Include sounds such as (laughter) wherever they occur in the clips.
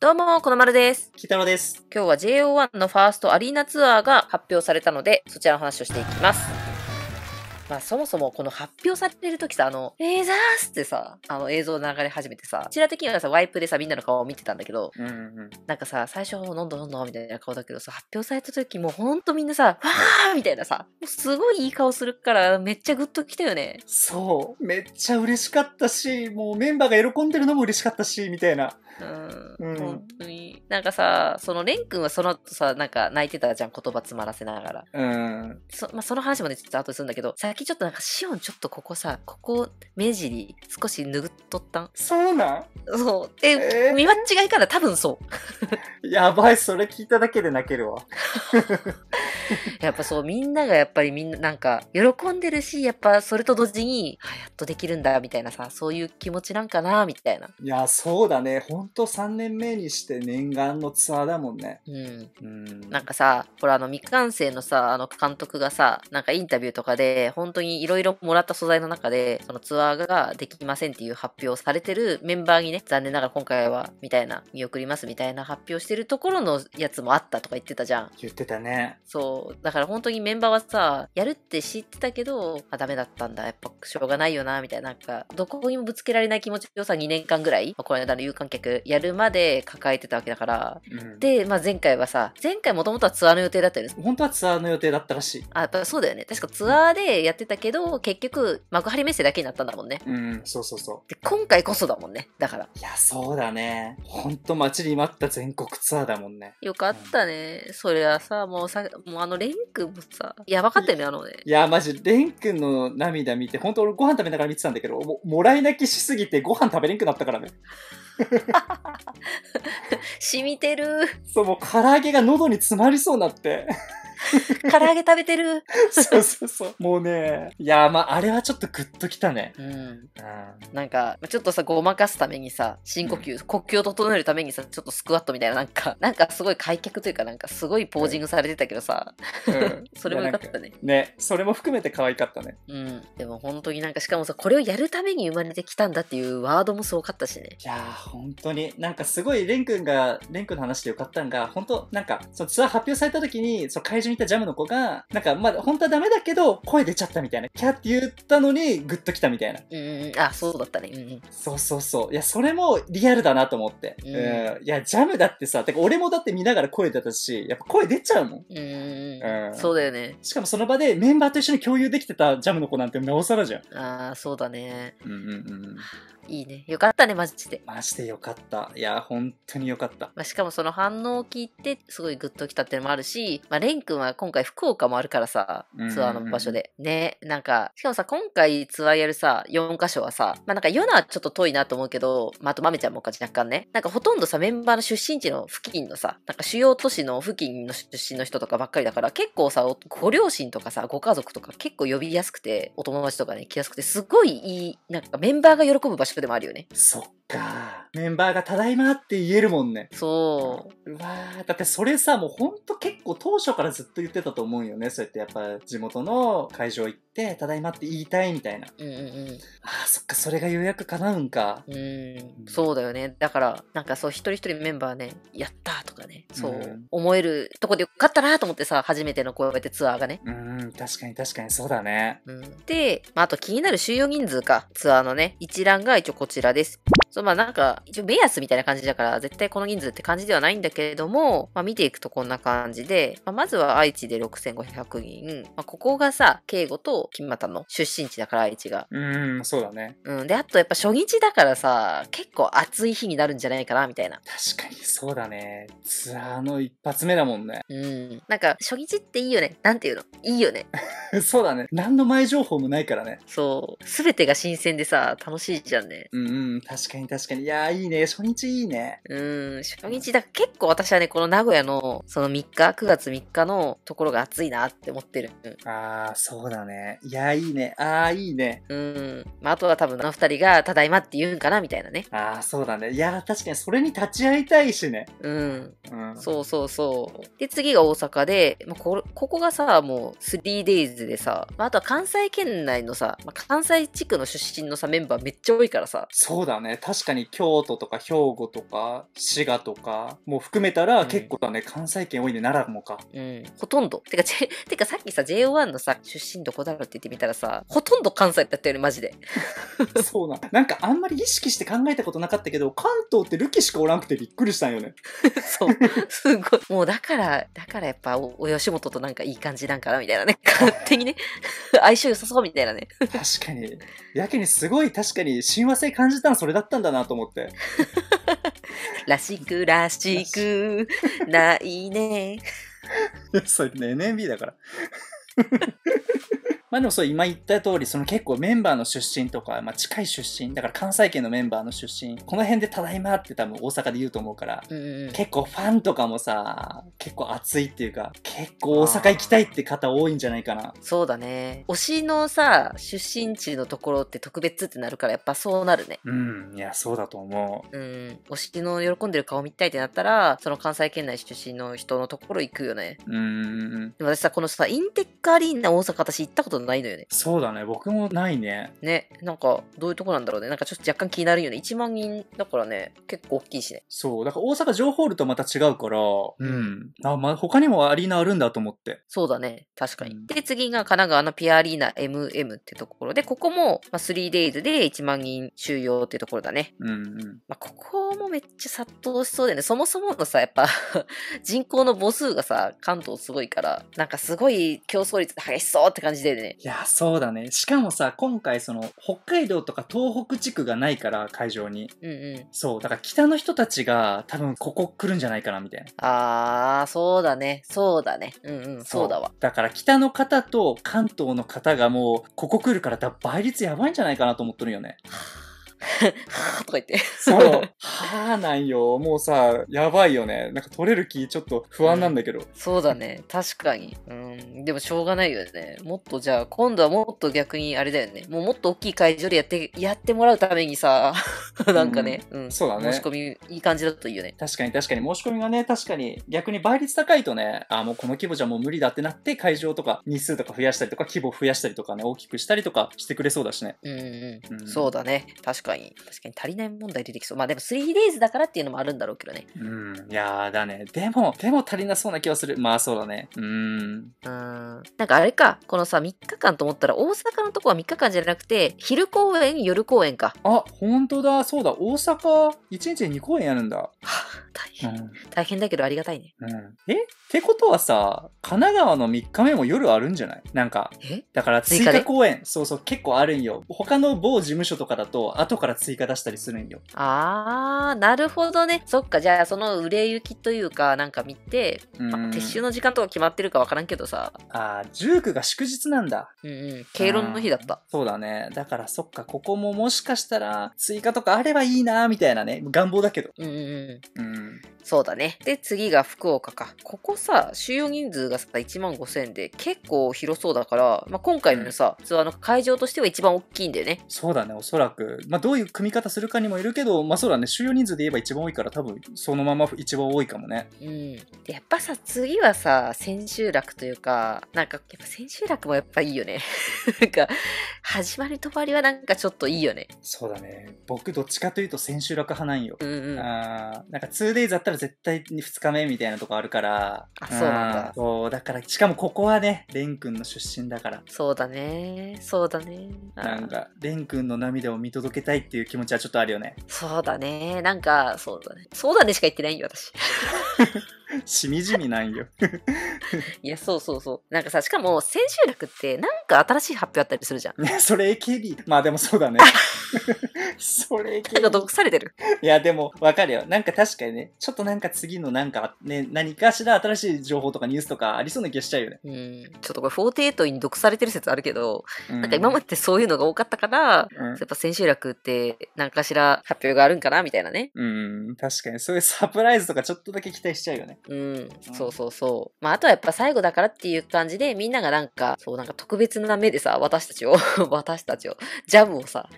どうも、このまるです。北野です。今日は JO1 のファーストアリーナツアーが発表されたので、そちらの話をしていきます。まあそもそもこの発表される時さ、あの、レーザースってさ、あの映像流れ始めてさ、こちら的にはさ、ワイプでさ、みんなの顔を見てたんだけど、うんうん、なんかさ、最初、どんどんどんどんみたいな顔だけどさ、発表された時もうほんとみんなさ、わーみたいなさ、すごいいい顔するから、めっちゃグッときたよね。そう。めっちゃ嬉しかったし、もうメンバーが喜んでるのも嬉しかったし、みたいな。うん。うん、本当に。なんかさ、その、レン君はその後さ、なんか泣いてたじゃん、言葉詰まらせながら。うん。そ,、まあ、その話もね、ちょっと後でするんだけど、きちょっとなんか、シオンちょっとここさ、ここ目尻少し拭っとったんそうなんそう。ええー見間違いから多分そう。(laughs) やばい、それ聞いただけで泣けるわ。(laughs) やっぱそう、みんながやっぱりみんななんか、喜んでるし、やっぱそれと同時に、やっとできるんだ、みたいなさ、そういう気持ちなんかな、みたいな。いや、そうだね。ほんと3年目にして念願のツアーだもんね。うん。うん。なんかさ、ほらあの未完成のさ、あの監督がさ、なんかインタビューとかで、本本当にいろいろもらった素材の中で、そのツアーができませんっていう発表をされてるメンバーにね、残念ながら今回はみたいな、見送りますみたいな発表してるところのやつもあったとか言ってたじゃん。言ってたね。そう。だから本当にメンバーはさ、やるって知ってたけど、あ、ダメだったんだ。やっぱしょうがないよな、みたいな。なんか、どこにもぶつけられない気持ちをさ、2年間ぐらい、まあ、この間の有観客やるまで抱えてたわけだから。うん、で、まあ前回はさ、前回もともとはツアーの予定だったよね。本当はツアーの予定だったらしい。あ、やっぱそうだよね。確かツアーでやってたけど結局幕張メッセだけになったんだもんねうんそうそうそうで今回こそだもんねだからいやそうだねほんと待ちに待った全国ツアーだもんねよかったね、うん、それはさもうさもうあのレン君もさやばかったよねあのねいやマジレくんの涙見てほんと俺ご飯食べながら見てたんだけどももらい泣きしすぎてご飯食べれんくなったからね (laughs) 染みてるそうもう唐揚げが喉に詰まりそうになって (laughs) 唐揚げ食べてる (laughs) そうそうそう。もうね、いや、まあ、あれはちょっとグッときたね。うん。うなんか、ちょっとさ、ごまかすためにさ、深呼吸、うん、呼吸を整えるためにさ、ちょっとスクワットみたいな、なんか、なんかすごい開脚というか、なんかすごいポージングされてたけどさ、うん、(laughs) それもよかったね。ね、それも含めて可愛かったね。うん。でも本当になんか、しかもさ、これをやるために生まれてきたんだっていうワードもすごかったしね。いやー、本当に、なんかすごい、レン君が、レン君の話でよかったんが、本当なんか、そのツアー発表された時に、その会場ににいたジャムの子が、なんかまあ本当はダメだけど、声出ちゃったみたいな。キャって言ったのにグッときたみたいな。うん、あ、そうだったね。うん。そうそうそう。いや、それもリアルだなと思って。うん。うん、いや、ジャムだってさ、てか俺もだって見ながら声出たし、やっぱ声出ちゃうもん。うん,、うん。そうだよね。しかもその場でメンバーと一緒に共有できてたジャムの子なんてなおさらじゃん。ああ、そうだね。うんうんうん。いいね。よかったね、マジで。マジでよかった。いや、本当によかった。まあ、しかもその反応を聞いて、すごいグッときたっていうのもあるし、まあ、レン君は今回福岡もあるからさ、ツアーの場所で。ね、なんか、しかもさ、今回ツアーやるさ、4箇所はさ、まあ、なんか、ヨナはちょっと遠いなと思うけど、まあ、あと、まめちゃんもか若干ね、なんかほとんどさ、メンバーの出身地の付近のさ、なんか主要都市の付近の出身の人とかばっかりだから、結構さ、ご両親とかさ、ご家族とか結構呼びやすくて、お友達とかね、来やすくて、すごいいい、なんかメンバーが喜ぶ場所ップでもあるよね。そっか。メンバーがただいまって言えるもんね。そう。うわだってそれさ、もうほんと結構当初からずっと言ってたと思うよね。そうやってやっぱ地元の会場行って、ただいまって言いたいみたいな。うんうんうん。あそっか、それが予約かなうんか。うん。そうだよね。だから、なんかそう一人一人メンバーね、やったとかね、そう、思えるとこでよかったなと思ってさ、初めてのこうやってツアーがね。うん、確かに確かにそうだね。うん、で、まあ、あと気になる収容人数か、ツアーのね、一覧が一応こちらです。そまあなんか、一応目安みたいな感じだから、絶対この人数って感じではないんだけれども、まあ見ていくとこんな感じで、まあ、まずは愛知で6500人、まあ、ここがさ、慶吾と金又の出身地だから愛知が。うん、そうだね。うん。で、あとやっぱ初日だからさ、結構暑い日になるんじゃないかな、みたいな。確かにそうだね。ツアーの一発目だもんね。うん。なんか、初日っていいよね。なんていうのいいよね。(laughs) そうだね。何の前情報もないからね。そう。すべてが新鮮でさ、楽しいじゃんね。うんうん、確かに。に確かに。いやいいね。初日いいね。うん、初日だ。結構私はね、この名古屋の、その3日、9月3日のところが暑いなって思ってる。うんああ、そうだね。いやいいね。ああ、いいね。うん。まあ、あとは多分あの二人が、ただいまって言うんかな、みたいなね。ああ、そうだね。いやー確かにそれに立ち会いたいしね。うん。うん。そうそうそう。で、次が大阪で、まあ、こここがさ、もう 3days でさ、まあ、あとは関西圏内のさ、まあ、関西地区の出身のさ、メンバーめっちゃ多いからさ。そうだね。確かに京都とか兵庫とか滋賀とかも含めたら結構だね、うん、関西圏多いね奈良もかうんほとんどてかてかさっきさ JO1 のさ出身どこだろうって言ってみたらさほとんど関西だったよねマジで (laughs) そうななんかあんまり意識して考えたことなかったけど関東ってルキしかおらんくてびっくりしたんよね (laughs) そうすごいもうだからだからやっぱお吉本となんかいい感じなんかなみたいなね (laughs) 勝手にね相性良さそうみたいなね確かにやけにすごい確かに親和性感じたのそれだったんだだなと思って。らしくらしくないね。(laughs) それね、NMB だから。まあでもそう、今言った通り、その結構メンバーの出身とか、まあ近い出身、だから関西圏のメンバーの出身、この辺でただいまって多分大阪で言うと思うから、うんうん、結構ファンとかもさ、結構熱いっていうか、結構大阪行きたいって方多いんじゃないかな。そうだね。推しのさ、出身地のところって特別ってなるから、やっぱそうなるね。うん、いや、そうだと思う。うん、推しの喜んでる顔見たいってなったら、その関西圏内出身の人のところ行くよね。うん。でも私さ、このさ、インテッリーナ大阪私行ったことないないのよね。そうだね、僕もないね。ね、なんか、どういうとこなんだろうね。なんかちょっと若干気になるよね。1万人だからね、結構大きいしね。そう、だから大阪城ホールとまた違うから、うん。あ、まあ、他にもアリーナあるんだと思って。そうだね、確かに。うん、で、次が神奈川のピアアリーナ MM ってところで、ここも、まあ、3days で1万人収容ってところだね。うん、うん、まあ、ここもめっちゃ殺到しそうだよね。そもそものさ、やっぱ人口の母数がさ、関東すごいから、なんかすごい競争率激しそうって感じでね、。いや、そうだね。しかもさ、今回その、北海道とか東北地区がないから、会場に。うんうん。そう、だから北の人たちが多分ここ来るんじゃないかな、みたいな。あー、そうだね。そうだね。うんうん、そうだわ。だから北の方と関東の方がもう、ここ来るから、倍率やばいんじゃないかなと思っとるよね。はぁとか言って。そう。はぁなんよ。もうさ、やばいよね。なんか取れる気ちょっと不安なんだけど。うん、そうだね。確かに。うん。でもしょうがないよね。もっとじゃあ、今度はもっと逆にあれだよね。もうもっと大きい会場でやって、やってもらうためにさ、(laughs) なんかね、うん、うん、そうだね。申し込みいい感じだといいよね。確かに確かに。申し込みがね、確かに逆に倍率高いとね、あ、もうこの規模じゃもう無理だってなって、会場とか日数とか増やしたりとか、規模増やしたりとかね、大きくしたりとかしてくれそうだしね。うんうん。うん、そうだね。確かに。かに、確かに足りない問題出てきそう。まあでも 3days だからっていうのもあるんだろうけどね。うん、いやーだね。でも、でも足りなそうな気はする。まあそうだね。うん。うん。なんかあれか、このさ、3日間と思ったら、大阪のとこは3日間じゃなくて、昼公演、夜公演か。あ、ほんとだ。そうだ。大阪、1日で2公演やるんだ。大変、うん、大変だけどありがたいね。うん。えってことはさ、神奈川の3日目も夜あるんじゃないなんか、だから追加公演、そうそう、結構あるんよ。他の某事務所とかだと、後後から追加出したりするんよ。あー、なるほどね。そっか、じゃあその売れ行きというか、なんか見て、まあ、撤収の時間とか決まってるかわからんけどさ。あー、19が祝日なんだ。うんうん、敬老の日だった。そうだね。だからそっか、ここももしかしたら追加とかあればいいな、みたいなね。願望だけど。うんうん。うん、そうだね。で、次が福岡か。ここさ、収容人数がさ、1万5000で結構広そうだから、まあ、今回のさ、うん、ツアーの会場としては一番大きいんだよね。そうだね、おそらく。まどういう組み方するかにもよるけど、まあそうだね、収容人数で言えば一番多いから多分そのまま一番多いかもね。うん。やっぱさ、次はさ、千秋楽というか、なんかやっぱ千秋楽もやっぱいいよね。(laughs) なんか、始まり止まりはなんかちょっといいよね。そうだね。僕どっちかというと千秋楽派なんよ。うんうん、あなんか 2days だったら絶対に2日目みたいなとこあるから。あ、そうなんだ。そう、だから、しかもここはね、蓮くんの出身だから。そうだね。そうだね。なんか、蓮くんの涙を見届けたいたいっていう気持ちはちょっとあるよね。そうだね。なんか、そうだね。そうだねしか言ってないよ、私。(laughs) (laughs) しみじみなんよいや、そうそうそう。なんかさ、しかも、千秋楽って、なんか新しい発表あったりするじゃん。それ AKB。まあでもそうだね。それ AKB。なか毒されてる。いや、でも、わかるよ。なんか確かにね、ちょっとなんか次のなんか、ね、何かしら新しい情報とかニュースとかありそうな気がしちゃうよね。うん。ちょっとこれ、48に毒されてる説あるけど、うん、なんか今までそういうのが多かったから、うん、やっぱ千秋楽って、何かしら発表があるんかな、みたいなね。うん、確かに。そういうサプライズとかちょっとだけ期待しちゃうよね。うん、そうそうそう。まあ、あとはやっぱ最後だからっていう感じで、みんながなんか、そうなんか特別な目でさ、私たちを (laughs) 私たちを、ジャムをさ、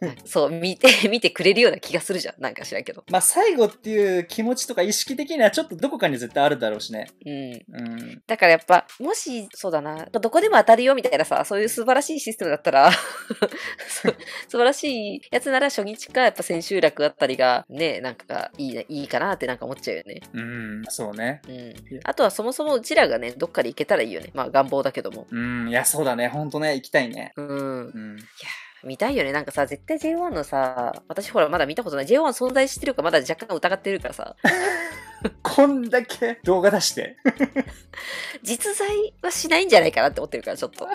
(laughs) そう見て (laughs) 見てくれるような気がするじゃんなんか知らんけどまあ最後っていう気持ちとか意識的にはちょっとどこかに絶対あるだろうしねうん、うん、だからやっぱもしそうだなどこでも当たるよみたいなさそういう素晴らしいシステムだったら (laughs) 素晴らしいやつなら初日かやっぱ千秋楽あたりがねなんかいいいいかなってなんか思っちゃうよねうんそうね、うん、あとはそもそもうちらがねどっかで行けたらいいよねまあ願望だけどもうんいやそうだねほんとね行きたいねうん、うん、いや見たいよね。なんかさ、絶対 J1 のさ、私ほらまだ見たことない。J1 存在してるかまだ若干疑ってるからさ。(laughs) (laughs) こんだけ動画出して。実在はしないんじゃないかなって思ってるから、ちょっと。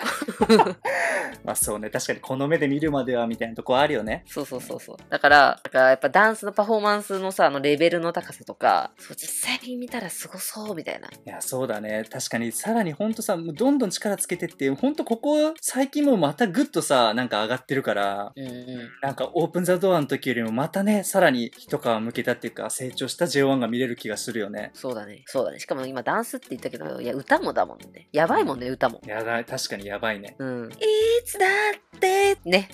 (laughs) まあそうね、確かにこの目で見るまではみたいなとこあるよね。そうそうそうそう。だから、だからやっぱダンスのパフォーマンスのさ、あのレベルの高さとか、そう、実際に見たらすごそうみたいな。いや、そうだね。確かに、さらにほんとさ、どんどん力つけてって、ほんとここ最近もまたぐっとさ、なんか上がってるから、うんうん、なんかオープンザドアの時よりもまたね、さらに一皮向けたっていうか、成長した J1 が見れる気がするよね。そうだね。そうだね。しかも今ダンスって言ったけど、いや、歌もだもんね。やばいもんね、歌も。やばい、確かにやばいね。うん。いつだってね。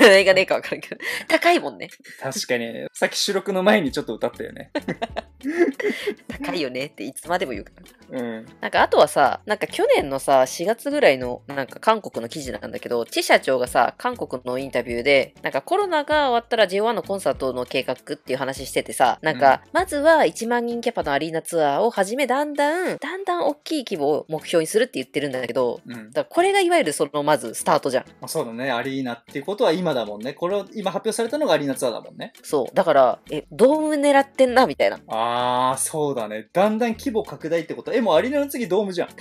何がねえかわかんけど。高いもんね。確かに。さっき収録の前にちょっと歌ったよね。高いよねっていつまでも言うから。うん。なんかあとはさ、なんか去年のさ、4月ぐらいのなんか韓国の記事なんだけど、チ社長がさ、韓国のインタビューで、なんかコロナが終わったら J1 のコンサートの計画っていう話しててさ、なんか、うん、まずは1万人キャパのアリーナツアーをはじめ、だんだん、だんだん大きい規模を目標にするって言ってるんだけど、うん、だこれがいわゆるその、まずスタートじゃん。まあ、そうだね。アリーナっていうことは今だもんね。これを今発表されたのがアリーナツアーだもんね。そう。だから、え、ドーム狙ってんな、みたいな。あー、そうだね。だんだん規模拡大ってことは、え、もうアリーナの次ドームじゃん。(laughs)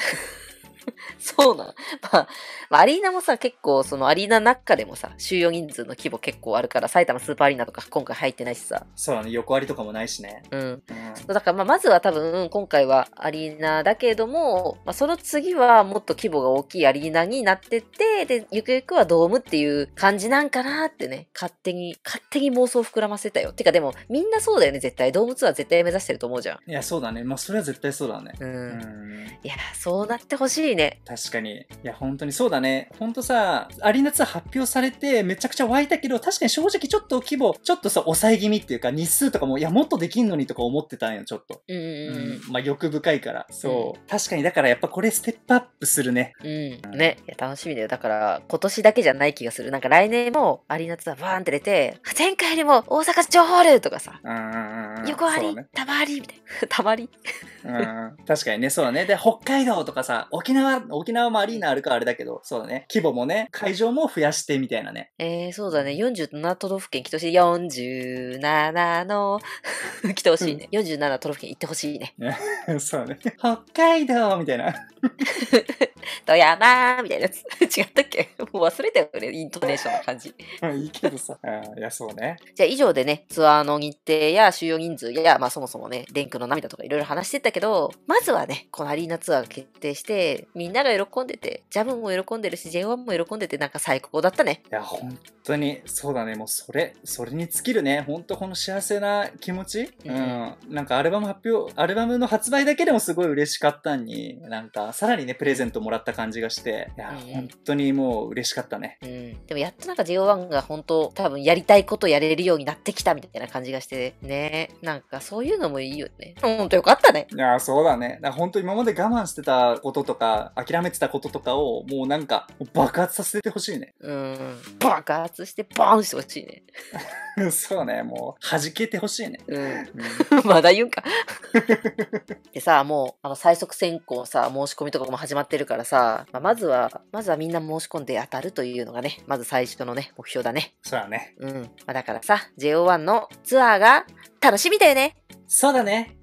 (laughs) そうなの。まあ、まあ、アリーナもさ、結構、そのアリーナ中でもさ、収容人数の規模結構あるから、埼玉スーパーアリーナとか今回入ってないしさ。そうだね、横割りとかもないしね。うん。うん、だから、まあ、まずは多分、今回はアリーナだけれども、まあ、その次はもっと規模が大きいアリーナになってって、で、ゆくゆくはドームっていう感じなんかなってね、勝手に、勝手に妄想膨らませたよ。てか、でも、みんなそうだよね、絶対。ドームツアー絶対目指してると思うじゃん。いや、そうだね。まあ、それは絶対そうだね。うん。うん、いや、そうなってほしいね。。確かに。いや、本当にそうだね。ほんとさ、アリーナツアー発表されて、めちゃくちゃ湧いたけど、確かに正直ちょっと規模、ちょっとさ、抑え気味っていうか、日数とかも、いや、もっとできんのにとか思ってたんよ、ちょっと。うんうん、まあ、欲深いから。そう。うん、確かに、だからやっぱこれステップアップするね。うん。ね。いや、楽しみだよ。だから、今年だけじゃない気がする。なんか来年も、アリーナツアーバーンって出て、前回よりも大阪城ホールとかさ。うん横張り、ね、たまりみたいな。た (laughs) りうん。確かにね、そうだね。で、北海道とかさ、沖縄、沖縄もアリーナあるからあれだけど、そうだね。規模もね、会場も増やしてみたいなね。えー、そうだね。47都道府県来てほしい。47の (laughs) 来てほしいね。47都道府県行ってほしいね。(laughs) そうね。北海道みたいな。富山みたいなやつ。違ったっけもう忘れたよね。イントネーションの感じ。いいけどさ。いや、そうね。じゃあ以上でね、ツアーの日程や収容人人数や、まあそもそもね、蓮ンクの涙とかいろいろ話してたけど、まずはね、このアリーナツアーが決定して、みんなが喜んでて、ジャムも喜んでるし、J1 も喜んでて、なんか最高だったね。いや、本当に、そうだね、もうそれ、それに尽きるね、本当この幸せな気持ち、うん、うん、なんかアルバム発表、アルバムの発売だけでもすごい嬉しかったんに、なんかさらにね、プレゼントもらった感じがして、いや、うん、本当にもう嬉しかったね。うん、でもやっとなんか J1 が本当、多分やりたいことやれるようになってきたみたいな感じがしてね、なんかそういうのもいいよね。ほんとよかったね。いや、そうだね。だ本当今まで我慢してたこととか、諦めてたこととかを、もうなんか、爆発させてほしいね。うん。爆発して、バーンしてほしいね。(laughs) そうね、もう、弾けてほしいね。うん。まだ言うかでさ、もう、あの、最速選考さ、申し込みとかも始まってるからさ、まあ、まずは、まずはみんな申し込んで当たるというのがね、まず最初のね、目標だね。そうだね。うん。まあ、だからさ、JO1 のツアーが楽しみみたよね。そうだね。